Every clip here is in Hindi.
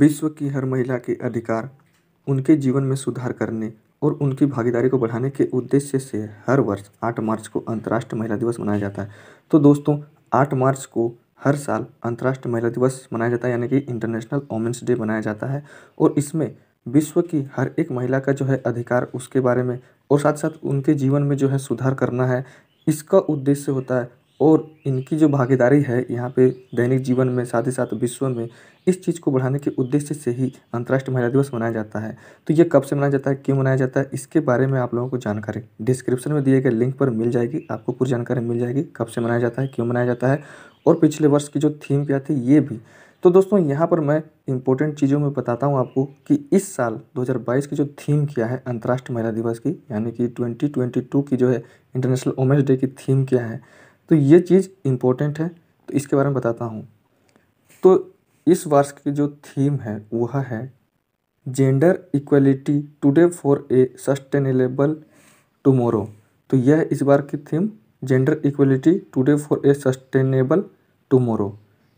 विश्व की हर महिला के अधिकार उनके जीवन में सुधार करने और उनकी भागीदारी को बढ़ाने के उद्देश्य से हर वर्ष आठ मार्च को अंतर्राष्ट्रीय महिला दिवस मनाया जाता है तो दोस्तों आठ मार्च को हर साल अंतर्राष्ट्रीय महिला दिवस मनाया जाता है यानी कि इंटरनेशनल वोमेंस डे मनाया जाता है और इसमें विश्व की हर एक महिला का जो है अधिकार उसके बारे में और साथ साथ उनके जीवन में जो है सुधार करना है इसका उद्देश्य होता है और इनकी जो भागीदारी है यहाँ पे दैनिक जीवन में साथ ही साथ विश्व में इस चीज़ को बढ़ाने के उद्देश्य से ही अंतर्राष्ट्रीय महिला दिवस मनाया जाता है तो ये कब से मनाया जाता है क्यों मनाया जाता है इसके बारे में आप लोगों को जानकारी डिस्क्रिप्शन में दिए गए लिंक पर मिल जाएगी आपको पूरी जानकारी मिल जाएगी कब से मनाया जाता है क्यों मनाया जाता है और पिछले वर्ष की जो थीम क्या थी ये भी तो दोस्तों यहाँ पर मैं इंपॉर्टेंट चीज़ों में बताता हूँ आपको कि इस साल 2022 की जो थीम क्या है अंतर्राष्ट्रीय महिला दिवस की यानी कि 2022 की जो है इंटरनेशनल वोमेंस डे की थीम क्या है तो ये चीज़ इम्पोर्टेंट है तो इसके बारे में बताता हूँ तो इस वर्ष की जो थीम है वह है gender equality today for a sustainable tomorrow तो यह इस बार की theme gender equality today for a sustainable tomorrow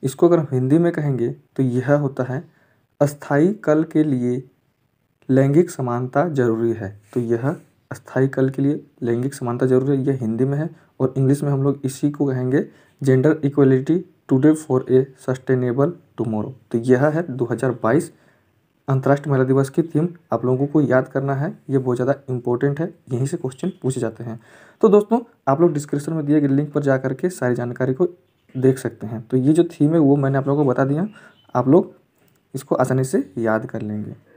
इसको अगर हम हिंदी में कहेंगे तो यह होता है अस्थाई कल के लिए लैंगिक समानता जरूरी है तो यह स्थायी कल के लिए लैंगिक समानता जरूरी है यह हिंदी में है और इंग्लिश में हम लोग इसी को कहेंगे gender equality today for a sustainable tomorrow तो यह है 2022 अंतर्राष्ट्रीय महिला दिवस की थीम आप लोगों को याद करना है ये बहुत ज़्यादा इंपॉर्टेंट है यहीं से क्वेश्चन पूछे जाते हैं तो दोस्तों आप लोग डिस्क्रिप्शन में दिए गए लिंक पर जा करके सारी जानकारी को देख सकते हैं तो ये जो थीम है वो मैंने आप लोगों को बता दिया आप लोग इसको आसानी से याद कर लेंगे